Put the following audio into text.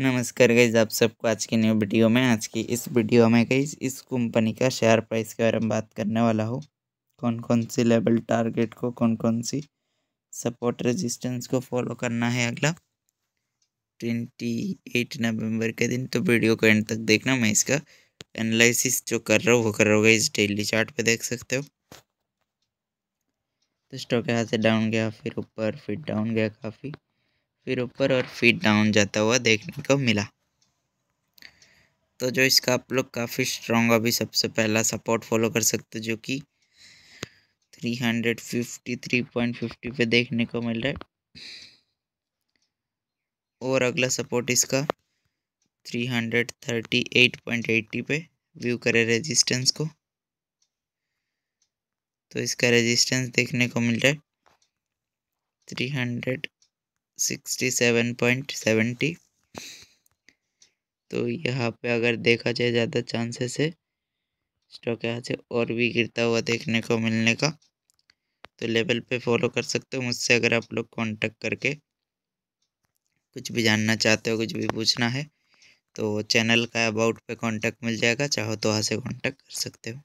नमस्कार गईज आप सबको आज की न्यू वीडियो में आज की इस वीडियो में गई इस कंपनी का शेयर प्राइस के बारे में बात करने वाला हूँ कौन कौन सी लेवल टारगेट को कौन कौन सी सपोर्ट रेजिस्टेंस को फॉलो करना है अगला ट्वेंटी एट नवम्बर के दिन तो वीडियो को एंड तक देखना मैं इसका एनालिसिस जो कर रहा हूँ वो कर रहा हूँ इस डेली चार्ट पे देख सकते हो तो स्टॉक यहाँ से डाउन गया फिर ऊपर फिर डाउन गया काफ़ी फिर ऊपर और फिर डाउन जाता हुआ देखने को मिला तो जो इसका आप लोग काफ़ी स्ट्रॉन्ग अभी सबसे पहला सपोर्ट फॉलो कर सकते जो कि 353.50 पे देखने को मिल रहा है और अगला सपोर्ट इसका 338.80 पे व्यू करे रेजिस्टेंस को तो इसका रेजिस्टेंस देखने को मिल रहा है three hundred sixty seven point seventy तो यहाँ पे अगर देखा जाए ज़्यादा चांसेस है स्टॉक यहाँ से और भी गिरता हुआ देखने को मिलने का तो लेवल पे फॉलो कर सकते हो मुझसे अगर आप लोग कांटेक्ट करके कुछ भी जानना चाहते हो कुछ भी पूछना है तो चैनल का अबाउट पे कांटेक्ट मिल जाएगा चाहो तो वहाँ से कांटेक्ट कर सकते हो